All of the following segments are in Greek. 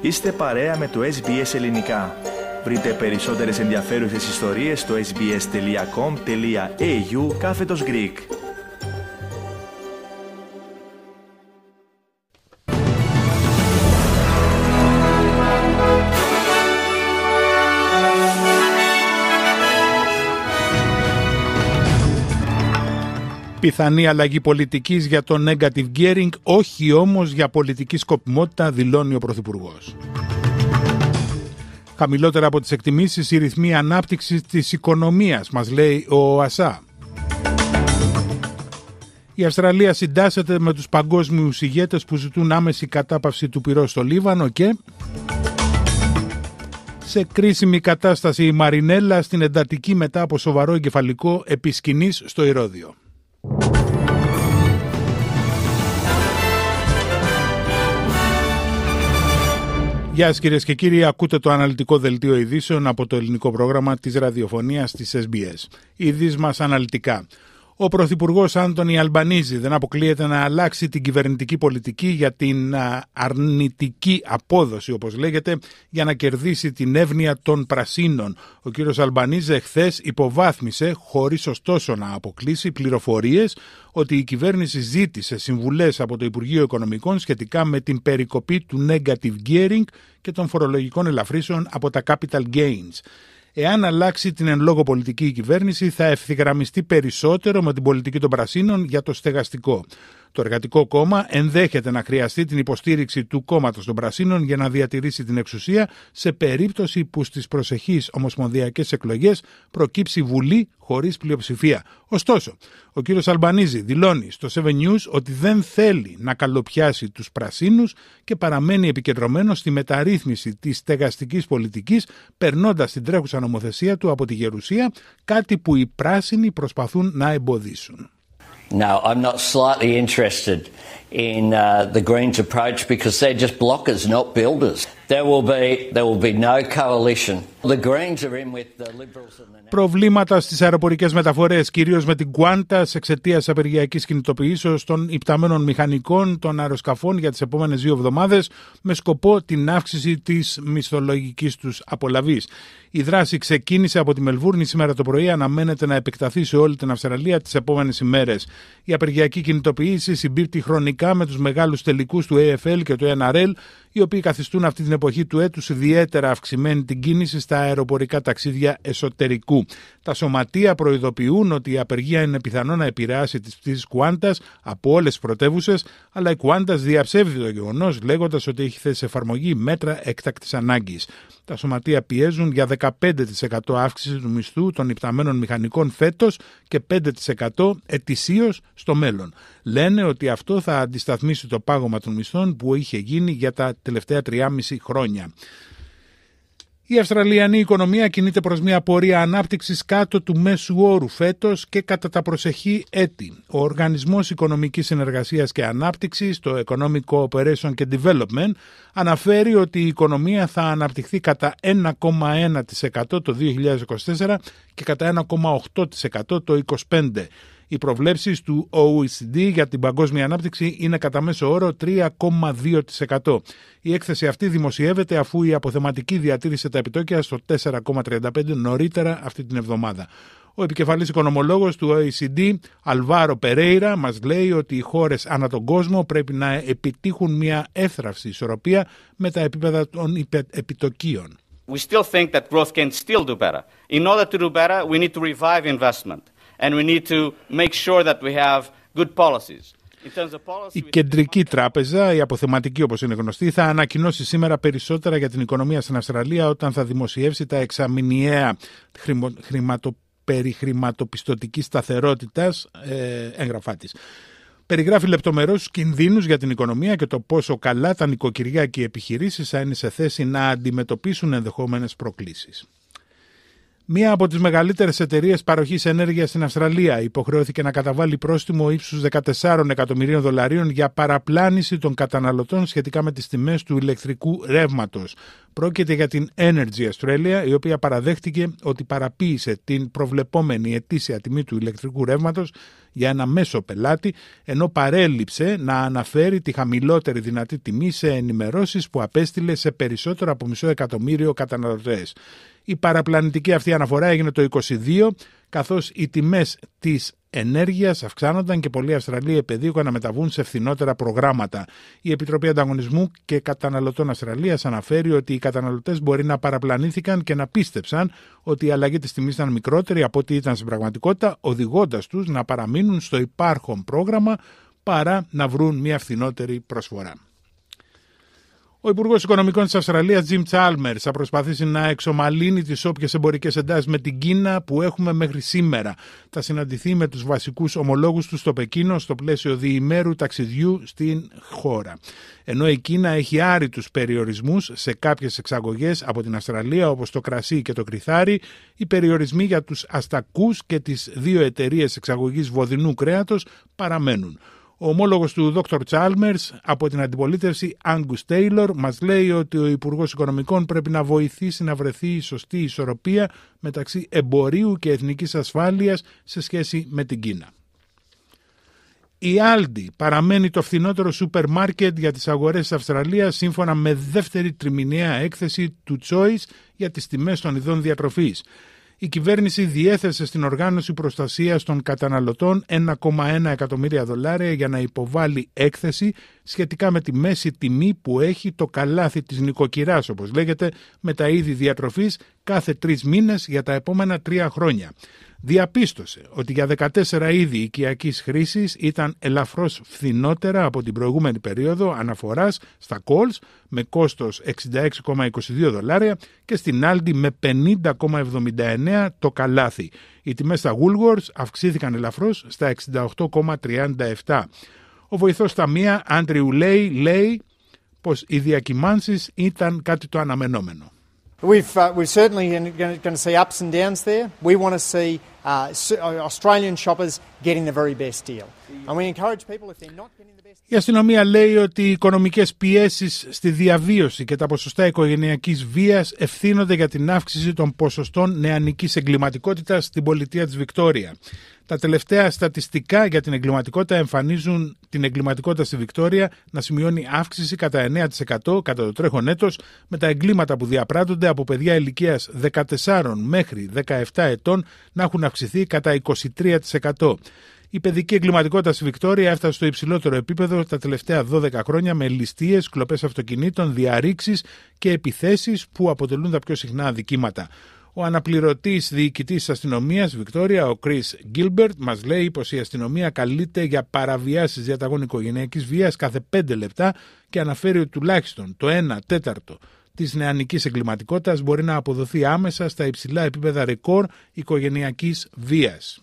Είστε παρέα με το SBS Ελληνικά. Βρείτε περισσότερες ενδιαφέρουσες ιστορίες στο sbs.com.au κάθετος Greek. Πιθανή αλλαγή πολιτικής για το negative gearing, όχι όμως για πολιτική σκοπιμότητα, δηλώνει ο Πρωθυπουργός. Χαμηλότερα από τις εκτιμήσεις η ρυθμή ανάπτυξης της οικονομίας, μας λέει ο Ασά. Η Αυστραλία συντάσσεται με τους παγκόσμιους ηγέτες που ζητούν άμεση κατάπαυση του πυρός στο Λίβανο και... Σε κρίσιμη κατάσταση η Μαρινέλα στην εντατική μετά από σοβαρό εγκεφαλικό επισκηνής στο Ηρώδιο. Γεια σας κυρίες και κύριοι, ακούτε το αναλυτικό δελτίο ειδήσεων από το ελληνικό πρόγραμμα της ραδιοφωνίας της SBS. Ειδήσεις μας αναλυτικά. Ο Πρωθυπουργός Άντωνη Αλμπανίζη δεν αποκλείεται να αλλάξει την κυβερνητική πολιτική για την αρνητική απόδοση, όπως λέγεται, για να κερδίσει την εύνοια των πρασίνων. Ο κύριος Αλμπανίζη εχθές υποβάθμισε, χωρίς ωστόσο να αποκλείσει, πληροφορίες ότι η κυβέρνηση ζήτησε συμβουλές από το Υπουργείο Οικονομικών σχετικά με την περικοπή του negative gearing και των φορολογικών ελαφρύσεων από τα capital gains. Εάν αλλάξει την εν λόγω πολιτική η κυβέρνηση, θα ευθυγραμμιστεί περισσότερο με την πολιτική των Πρασίνων για το στεγαστικό. Το Εργατικό Κόμμα ενδέχεται να χρειαστεί την υποστήριξη του κόμματος των Πρασίνων για να διατηρήσει την εξουσία σε περίπτωση που στις προσεχείς ομοσπονδιακές εκλογές προκύψει Βουλή χωρίς πλειοψηφία. Ωστόσο, ο κύριος Αλμπανίζη δηλώνει στο 7 News ότι δεν θέλει να καλοπιάσει τους Πρασίνους και παραμένει επικεντρωμένος στη μεταρρύθμιση της στεγαστικής πολιτικής, περνώντας την τρέχουσα νομοθεσία του από τη Γερουσία, κάτι που οι πράσινοι προσπαθούν να εμποδίσουν. No, I'm not slightly interested in uh, the Greens' approach because they're just blockers, not builders. Προβλήματα στις αεροπορικές μεταφορές, κυρίως με την Κουάντα εξαιτίας απεργιακής κινητοποιήσεως των υπταμένων μηχανικών των αεροσκαφών για τις επόμενες δύο εβδομάδες με σκοπό την αύξηση της μισθολογικής τους απολαβής. Η δράση ξεκίνησε από τη Μελβούρνη σήμερα το πρωί, αναμένεται να επεκταθεί σε όλη την Αυστραλία τις επόμενες ημέρες. Η απεργιακή κινητοποίηση συμπίπτει χρονικά με τους μεγάλους τελικούς του AFL και του NRL οι οποίοι καθιστούν αυτή την εποχή του έτους ιδιαίτερα αυξημένη την κίνηση στα αεροπορικά ταξίδια εσωτερικού. Τα σωματεία προειδοποιούν ότι η απεργία είναι πιθανό να επηρεάσει τις πτήσεις κουάντα από όλες τις πρωτεύουσες, αλλά η κουάντα διαψεύδει το γεγονός, λέγοντας ότι έχει θέσει σε εφαρμογή μέτρα έκτακτης ανάγκης. Τα σωματεία πιέζουν για 15% αύξηση του μισθού των υπταμένων μηχανικών φέτος και 5% ετησίως στο μέλλον. Λένε ότι αυτό θα αντισταθμίσει το πάγωμα των μισθών που είχε γίνει για τα τελευταία 3,5 χρόνια. Η Αυστραλιανή οικονομία κινείται προς μια πορεία ανάπτυξης κάτω του μέσου όρου φέτος και κατά τα προσεχή έτη. Ο Οργανισμός Οικονομικής Συνεργασίας και Ανάπτυξης, το Economic Cooperation and Development, αναφέρει ότι η οικονομία θα αναπτυχθεί κατά 1,1% το 2024 και κατά 1,8% το 2025. Οι προβλέψεις του OECD για την παγκόσμια ανάπτυξη είναι κατά μέσο όρο 3,2%. Η έκθεση αυτή δημοσιεύεται αφού η αποθεματική διατήρησε τα επιτόκια στο 4,35 νωρίτερα αυτή την εβδομάδα. Ο επικεφαλής οικονομολόγος του OECD, Αλβάρο Περέιρα, μας λέει ότι οι χώρες ανά τον κόσμο πρέπει να επιτύχουν μια έθραυση ισορροπία με τα επίπεδα των επιτοκίων. We still think that growth can still do better. In order to do better, we need to revive investment and we need to make sure that we have good policies. Η Κεντρική Τράπεζα, η αποθεματική όπως είναι γνωστή, θα ανακοινώσει σήμερα περισσότερα για την οικονομία στην Αυστραλία όταν θα δημοσιεύσει τα εξαμηνιαία χρηματο... περιχρηματοπιστωτικής σταθερότητας ε, έγγραφά της. Περιγράφει λεπτομερώς του κινδύνους για την οικονομία και το πόσο καλά τα νοικοκυριά και οι επιχειρήσεις θα είναι σε θέση να αντιμετωπίσουν ενδεχόμενες προκλήσεις. Μία από τις μεγαλύτερες εταιρείες παροχής ενέργειας στην Αυστραλία υποχρεώθηκε να καταβάλει πρόστιμο ύψους 14 εκατομμυρίων δολαρίων για παραπλάνηση των καταναλωτών σχετικά με τις τιμές του ηλεκτρικού ρεύματος. Πρόκειται για την Energy Australia, η οποία παραδέχτηκε ότι παραποίησε την προβλεπόμενη ετήσια τιμή του ηλεκτρικού ρεύματος για ένα μέσο πελάτη, ενώ παρέλειψε να αναφέρει τη χαμηλότερη δυνατή τιμή σε ενημερώσεις που απέστειλε σε περισσότερο από μισό εκατομμύριο καταναλωτές. Η παραπλανητική αυτή αναφορά έγινε το 22, καθώς οι τιμές της ενέργειας αυξάνονταν και πολλοί Αυστραλοί επαιδείχαν να μεταβούν σε φθηνότερα προγράμματα. Η Επιτροπή Ανταγωνισμού και Καταναλωτών Αυστραλίας αναφέρει ότι οι καταναλωτές μπορεί να παραπλανήθηκαν και να πίστεψαν ότι η αλλαγή της τιμής ήταν μικρότερη από ό,τι ήταν στην πραγματικότητα, οδηγώντας τους να παραμείνουν στο υπάρχον πρόγραμμα παρά να βρουν μια φθηνότερη προσφορά. Ο Υπουργός Οικονομικών της Αυστραλίας, Jim Chalmers, θα προσπαθήσει να εξομαλύνει τις όποιες εμπορικές εντάσεις με την Κίνα που έχουμε μέχρι σήμερα. Θα συναντηθεί με τους βασικούς ομολόγους του στο Πεκίνο στο πλαίσιο διημέρου ταξιδιού στην χώρα. Ενώ η Κίνα έχει άρρητους περιορισμούς σε κάποιες εξαγωγές από την Αυστραλία, όπως το κρασί και το κρυθάρι, οι περιορισμοί για τους αστακούς και τις δύο εταιρείες εξαγωγής βοδινού κρέατος παραμένουν. Ο ομόλογος του Δόκτωρ Τσάλμερ από την αντιπολίτευση, Άγγου Τέιλορ, μας λέει ότι ο Υπουργός Οικονομικών πρέπει να βοηθήσει να βρεθεί η σωστή ισορροπία μεταξύ εμπορίου και εθνικής ασφάλειας σε σχέση με την Κίνα. Η Aldi παραμένει το φθηνότερο σούπερ μάρκετ για τις αγορές της Αυστραλίας σύμφωνα με δεύτερη τριμηνιαία έκθεση του Choice για τις τιμές των ειδών διατροφής η κυβέρνηση διέθεσε στην Οργάνωση Προστασίας των Καταναλωτών 1,1 εκατομμύρια δολάρια για να υποβάλει έκθεση σχετικά με τη μέση τιμή που έχει το καλάθι της νοικοκυράς, όπως λέγεται, με τα είδη διατροφής κάθε τρεις μήνες για τα επόμενα τρία χρόνια. Διαπίστωσε ότι για 14 είδη οικιακής χρήσης ήταν ελαφρώς φθηνότερα από την προηγούμενη περίοδο αναφοράς στα calls με κόστος 66,22 δολάρια και στην Aldi με 50,79 το καλάθι. Οι τιμές στα Woolworths αυξήθηκαν ελαφρώς στα 68,37. Ο βοηθός ταμεία Άντριου Λέι λέει πως οι διακυμάνσεις ήταν κάτι το αναμενόμενο. We've, uh, we're certainly going to see ups and downs there. We want to see Uh, uh, Η αστυνομία λέει ότι οι οικονομικές πιέσεις στη διαβίωση και τα ποσοστά οικογενειακής βίας ευθύνονται για την αύξηση των ποσοστών νεανικής εγκληματικότητας στην πολιτεία της Βικτόρια. Τα τελευταία στατιστικά για την εγκληματικότητα εμφανίζουν την εγκληματικότητα στη Βικτόρια να σημειώνει αύξηση κατά 9% κατά το τρέχον έτος με τα εγκλήματα που διαπράττονται από παιδιά ηλικίας 14 μέχρι 17 ετών να έχουν αυξηθεί κατά 23%. Η παιδική εγκληματικότητα στη Βικτόρια έφτασε στο υψηλότερο επίπεδο τα τελευταία 12 χρόνια με ληστείες, κλοπές αυτοκινήτων, διαρρήξεις και επιθέσεις που αποτελούν τα πιο συχνά αδικήματα. Ο αναπληρωτής διοικητής της αστυνομίας Βικτόρια, ο Κρι Γκίλμπερτ, μας λέει πως η αστυνομία καλείται για παραβιάσεις διαταγών οικογενειακής βίας κάθε 5 λεπτά και αναφέρει ότι τουλάχιστον το 1 τέταρτο Της νεανικής εγκληματικότητας μπορεί να αποδοθεί άμεσα στα υψηλά επίπεδα ρεκόρ οικογενειακής βίας.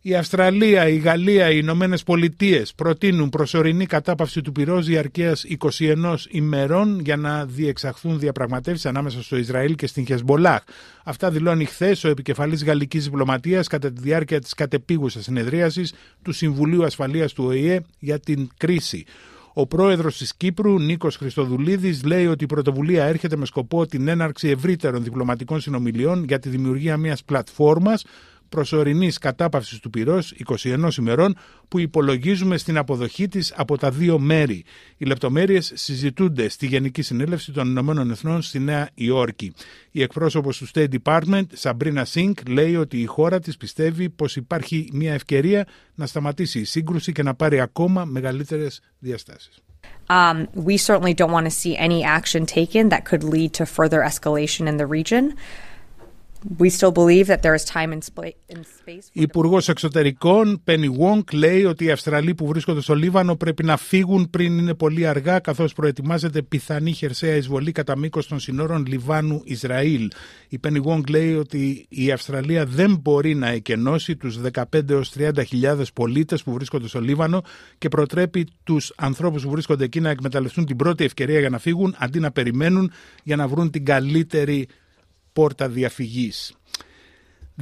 Η Αυστραλία, η Γαλλία, οι Ηνωμένες Πολιτείες προτείνουν προσωρινή κατάπαυση του πυρός διαρκείας 21 ημερών για να διεξαχθούν διαπραγματεύσεις ανάμεσα στο Ισραήλ και στην Χεσμολάχ. Αυτά δηλώνει χθες ο επικεφαλής Γαλλικής Διπλωματίας κατά τη διάρκεια της κατεπίγουσας συνεδρίασης του Συμβουλίου Ασφαλείας του ΟΗΕ για την κρίση. Ο πρόεδρος της Κύπρου, Νίκος Χριστοδουλίδης, λέει ότι η πρωτοβουλία έρχεται με σκοπό την έναρξη ευρύτερων διπλωματικών συνομιλιών για τη δημιουργία μιας πλατφόρμας Προσωρινής κατάπαυσης του πυρός, 21 ημερών που υπολογίζουμε στην αποδοχή της από τα δύο μέρη. Οι λεπτομέρειες συζητούνται στη Γενική Συνέλευση των Ηνωμένων Εθνών στη Νέα Υόρκη. Η εκπρόσωπος του State Department, Σαμπρίνα Σίνκ, λέει ότι η χώρα της πιστεύει πως υπάρχει μια ευκαιρία να σταματήσει η σύγκρουση και να πάρει ακόμα μεγαλύτερες διαστάσεις. Um, we certainly don't want to see any action taken that could lead to further escalation in the region. Υπουργός Εξωτερικών Πένι Wong λέει ότι οι Αυστραλοί που βρίσκονται στο Λίβανο πρέπει να φύγουν πριν είναι πολύ αργά, καθώς προετοιμάζεται πιθανή χερσαία εισβολή κατά μήκος των συνόρων Λιβάνου-Ισραήλ. Η Πένι Wong λέει ότι η Αυστραλία δεν μπορεί να εκενώσει τους 15 έω 30.000 πολίτες που βρίσκονται στο Λίβανο και προτρέπει τους ανθρώπους που βρίσκονται εκεί να εκμεταλλευτούν την πρώτη ευκαιρία για να φύγουν αντί να περιμένουν για να βρουν την καλύτερη πόρτα διαφυγής.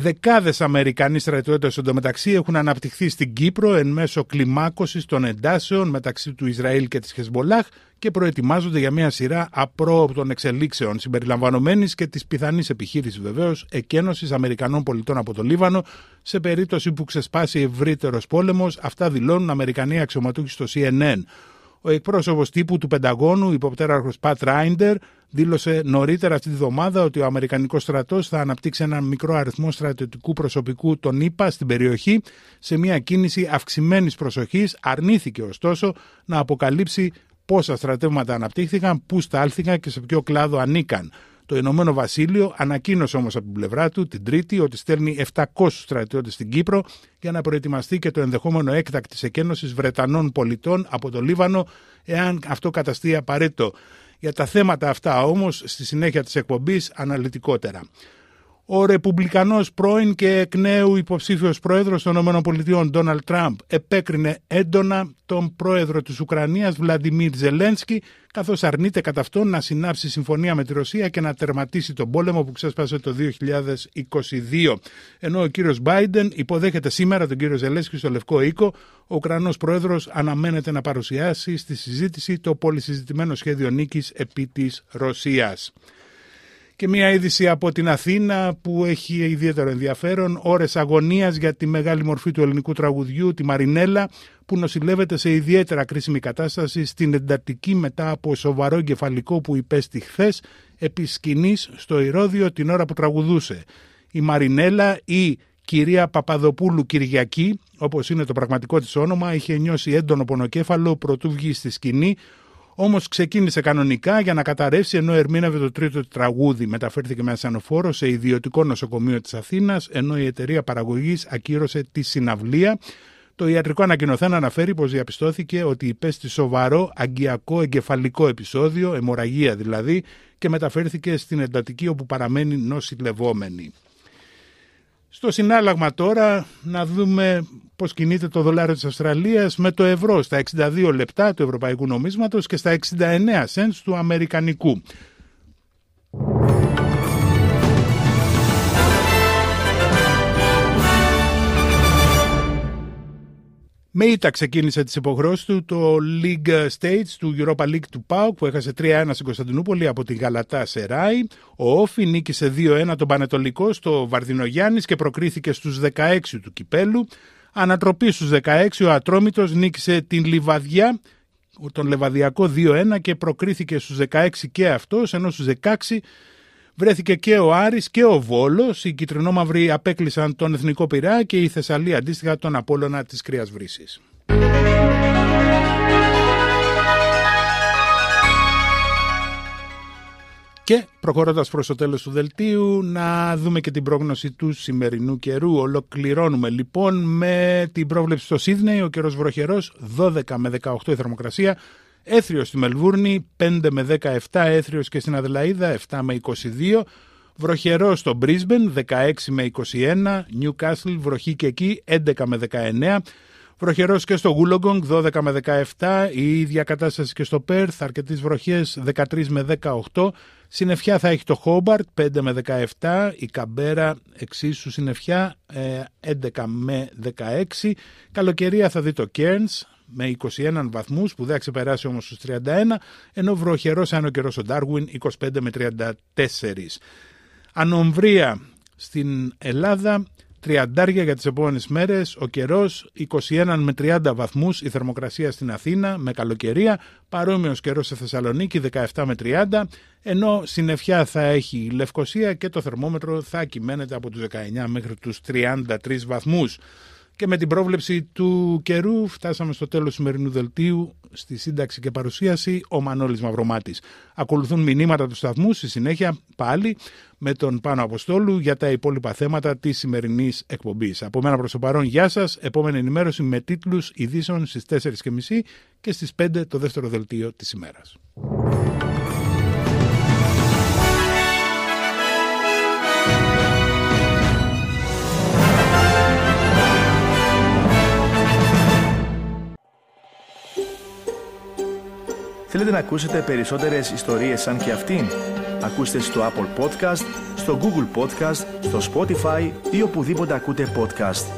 Δεκάδες Αμερικανοί στρατιώτες εντωμεταξύ έχουν αναπτυχθεί στην Κύπρο εν μέσω κλιμάκωσης των εντάσεων μεταξύ του Ισραήλ και της Χεσμολάχ και προετοιμάζονται για μια σειρά απρόοπτων εξελίξεων συμπεριλαμβανομένης και της πιθανής επιχείρησης βεβαίως Εκένωσης Αμερικανών πολιτών από το Λίβανο σε περίπτωση που ξεσπάσει ευρύτερος πόλεμος αυτά δηλώνουν Αμερικανοί αξιωματούχοι στο CNN. Ο εκπρόσωπος τύπου του Πενταγώνου, υποπτέραρχος Πατ Ράιντερ, δήλωσε νωρίτερα αυτή τη βδομάδα ότι ο Αμερικανικός στρατός θα αναπτύξει έναν μικρό αριθμό στρατιωτικού προσωπικού των ΗΠΑ στην περιοχή σε μια κίνηση αυξημένης προσοχής. Αρνήθηκε ωστόσο να αποκαλύψει πόσα στρατεύματα αναπτύχθηκαν, πού στάλθηκαν και σε ποιο κλάδο ανήκαν. Το Ηνωμένο Βασίλειο ανακοίνωσε όμως από την πλευρά του την Τρίτη ότι στέλνει 700 στρατιώτες στην Κύπρο για να προετοιμαστεί και το ενδεχόμενο έκτακτη εκένωση Βρετανών πολιτών από το Λίβανο, εάν αυτό καταστεί απαραίτητο. Για τα θέματα αυτά όμως στη συνέχεια της εκπομπής αναλυτικότερα ο ρεπουμπλικανός πρώην και εκ νέου υποψήφιος πρόεδρος των ΗΠΑ Ντόναλτ Τραμπ επέκρινε έντονα τον πρόεδρο της Ουκρανίας Βλαντιμίρ Ζελένσκι καθώς αρνείται κατά αυτόν να συνάψει συμφωνία με τη Ρωσία και να τερματίσει τον πόλεμο που ξέσπασε το 2022. Ενώ ο κύριος Μπάιντεν υποδέχεται σήμερα τον κύριο Ζελένσκι στο Λευκό Οίκο. Ο Ουκρανός πρόεδρος αναμένεται να παρουσιάσει στη συζήτηση το πολυσυζητημένο σχέδιο νίκης επί της Ρωσίας. Και μια είδηση από την Αθήνα που έχει ιδιαίτερο ενδιαφέρον. Ώρες αγωνίας για τη μεγάλη μορφή του ελληνικού τραγουδιού, τη Μαρινέλα, που νοσηλεύεται σε ιδιαίτερα κρίσιμη κατάσταση στην εντατική μετά από σοβαρό κεφαλικό που υπέστη χθες επί στο Ηρώδιο την ώρα που τραγουδούσε. Η Μαρινέλα ή κυρία Παπαδοπούλου Κυριακή, όπως είναι το πραγματικό της όνομα, είχε νιώσει έντονο πονοκέφαλο προτού βγει στη σκηνή, όμως ξεκίνησε κανονικά για να καταρρεύσει ενώ ερμήνευε το τρίτο τραγούδι. Μεταφέρθηκε με ασανοφόρο σε ιδιωτικό νοσοκομείο της Αθήνας ενώ η εταιρεία παραγωγής ακύρωσε τη συναυλία. Το ιατρικό ανακοινωθέν αναφέρει πως διαπιστώθηκε ότι υπέστη σοβαρό αγκιακό εγκεφαλικό επεισόδιο, αιμορραγία δηλαδή, και μεταφέρθηκε στην εντατική όπου παραμένει νοσηλευόμενη. Στο συνάλλαγμα τώρα να δούμε πώς κινείται το δολάριο της Αυστραλίας με το ευρώ στα 62 λεπτά του ευρωπαϊκού νομίσματος και στα 69 cents του αμερικανικού. Με ήττα ξεκίνησε τις υποχρεώσεις του το League States του Europa League του ΠΑΟΚ που έχασε 3-1 στην Κωνσταντινούπολη από την Γαλατά Σεράι. Ο Όφη νίκησε 2-1 τον Πανετολικό στο Βαρδινογιάννης και προκρίθηκε στους 16 του κυπέλου. Ανατροπή στους 16 ο Ατρόμητος νίκησε την Λιβαδιά τον Λεβαδιακό 2-1 και προκρίθηκε στους 16 και αυτός, ενώ στους 16 Βρέθηκε και ο Άρης και ο Βόλος. Οι κυτρινόμαυροι απέκλεισαν τον Εθνικό Πειρά και η Θεσσαλία αντίστοιχα τον Απόλλωνα της Κρυάς Βρύσης. Και προχωρώντας προς το τέλος του δελτίου, να δούμε και την πρόγνωση του σημερινού καιρού. Ολοκληρώνουμε λοιπόν με την πρόβλεψη στο Σίδνεϊ. Ο καιρός βροχερός, 12 με 18 η θερμοκρασία, Έθριος στη Μελβούρνη, 5 με 17 έθριος και στην Αδελαίδα, 7 με 22. Βροχερό στο Μπρίσμπεν, 16 με 21. Νιουκάσλ, βροχή και εκεί, 11 με 19. Βροχερός και στο Γούλογκονγκ, 12 με 17. Η ίδια κατάσταση και στο Πέρθ, αρκετές βροχές, 13 με 18. Συνεφιά θα έχει το Χόμπαρτ, 5 με 17. Η Καμπέρα, εξίσου συνεφιά 11 ε, με 16. Καλοκαιρία θα δει το Κέρνς, με 21 βαθμούς που δεν ξεπεράσει όμως στους 31 ενώ βροχερός σαν ο καιρός ο Ντάρουιν 25 με 34. Ανομβρία στην Ελλάδα τριαντάρια για τις επόμενες μέρες, ο καιρός 21 με 30 βαθμούς, η θερμοκρασία στην Αθήνα με καλοκαιρία, παρόμοιος καιρός στη Θεσσαλονίκη 17 με 30, ενώ συννεφιά θα έχει η Λευκοσία και το θερμόμετρο θα κυμαίνεται από τους 19 μέχρι τους 33 βαθμούς. Και με την πρόβλεψη του καιρού φτάσαμε στο τέλος του σημερινού δελτίου. Στη σύνταξη και παρουσίαση ο Μανώλης Μαυρομάτης. Ακολουθούν μηνύματα του σταθμού στη συνέχεια πάλι με τον Πάνο Αποστόλου για τα υπόλοιπα θέματα της σημερινής εκπομπής. Από μένα προς το παρόν, γεια σας. Επόμενη ενημέρωση με τίτλους ειδήσεων στις 4.30 και στις 5 το δεύτερο δελτίο της ημέρας. Θέλετε να ακούσετε περισσότερες ιστορίες σαν και αυτήν? Ακούστε στο Apple Podcast, στο Google Podcast, στο Spotify ή οπουδήποτε ακούτε podcast.